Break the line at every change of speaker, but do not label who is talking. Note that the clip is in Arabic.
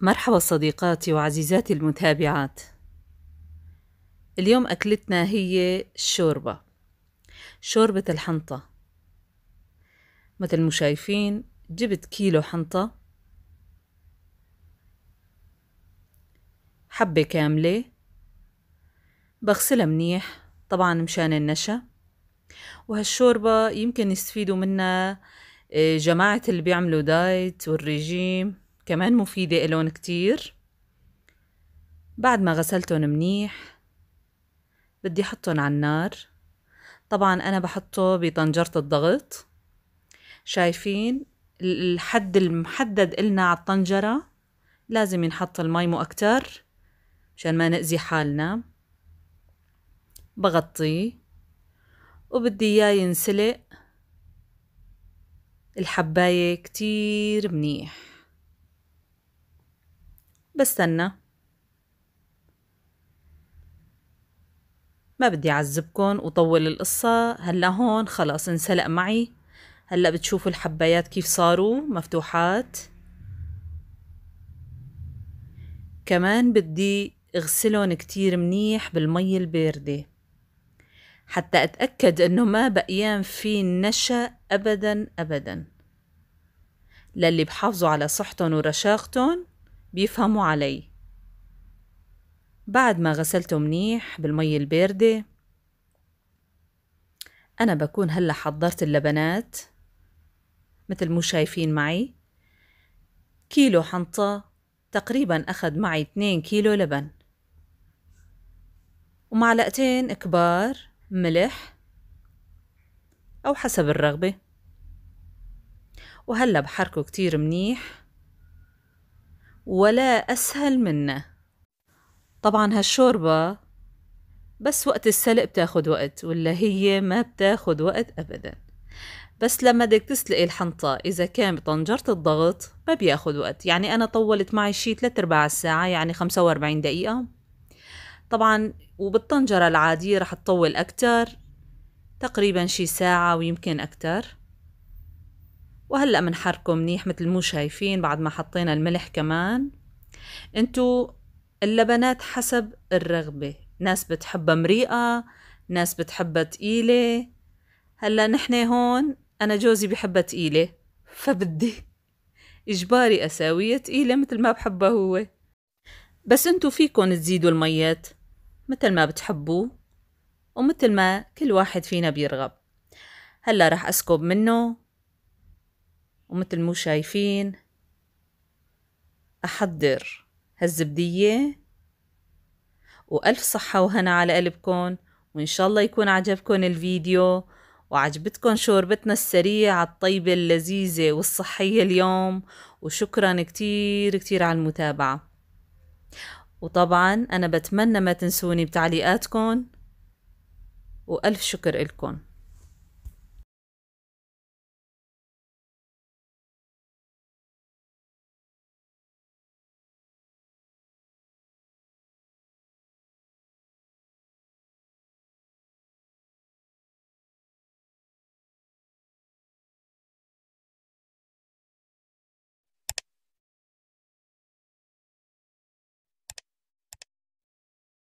مرحبا صديقاتي وعزيزاتي المتابعات اليوم أكلتنا هي الشوربة شوربة الحنطة مثل ما شايفين جبت كيلو حنطة حبة كاملة بغسلها منيح طبعا مشان النشا وهالشوربة يمكن يستفيدوا منها آه، جماعة اللي بيعملوا دايت والرجيم كمان مفيدة إلون كتير بعد ما غسلتهم منيح بدي حطهم على النار طبعا أنا بحطه بطنجرة الضغط شايفين الحد المحدد إلنا على الطنجرة لازم ينحط المي مو أكتر مشان ما نأذي حالنا بغطيه وبدي إياه ينسلق الحباية كتير منيح بستنى ما بدي أعذبكن وطول القصة هلا هون خلص انسلق معي هلا بتشوفوا الحبايات كيف صاروا مفتوحات كمان بدي اغسلهم كتير منيح بالمي الباردة حتى اتأكد انه ما بقيان في نشا ابدا ابدا للي بحافظوا على صحتهم ورشاقتهم بيفهموا علي بعد ما غسلته منيح بالمي الباردة أنا بكون هلأ حضرت اللبنات مثل مو شايفين معي كيلو حنطة تقريبا أخذ معي 2 كيلو لبن ومعلقتين كبار ملح أو حسب الرغبة وهلأ بحركه كتير منيح ولا أسهل منه طبعا هالشوربة بس وقت السلق بتاخد وقت ولا هي ما بتاخد وقت أبدا بس لما بدك تسلقي الحنطة إذا كان بطنجرة الضغط ما بياخد وقت يعني أنا طولت معي شي تلات أرباع الساعة يعني خمسة وأربعين دقيقة طبعا وبالطنجرة العادية رح تطول أكتر تقريبا شي ساعة ويمكن أكتر وهلأ بنحركه منيح مثل مو شايفين بعد ما حطينا الملح كمان انتو اللبنات حسب الرغبة ناس بتحبها مريئة ناس بتحبها تقيلة هلا نحن هون أنا جوزي بحبها تقيلة فبدي إجباري أساويها تقيلة مثل ما بحبها هو بس انتو فيكن تزيدوا الميات مثل ما بتحبوا ومثل ما كل واحد فينا بيرغب هلا رح أسكب منه ومثل مو شايفين أحضر هالزبدية وألف صحة وهنا على قلبكم وإن شاء الله يكون عجبكم الفيديو وعجبتكم شوربتنا السريعة الطيبة اللذيذة والصحية اليوم وشكرا كتير كتير على المتابعة وطبعا أنا بتمنى ما تنسوني بتعليقاتكم وألف شكر لكم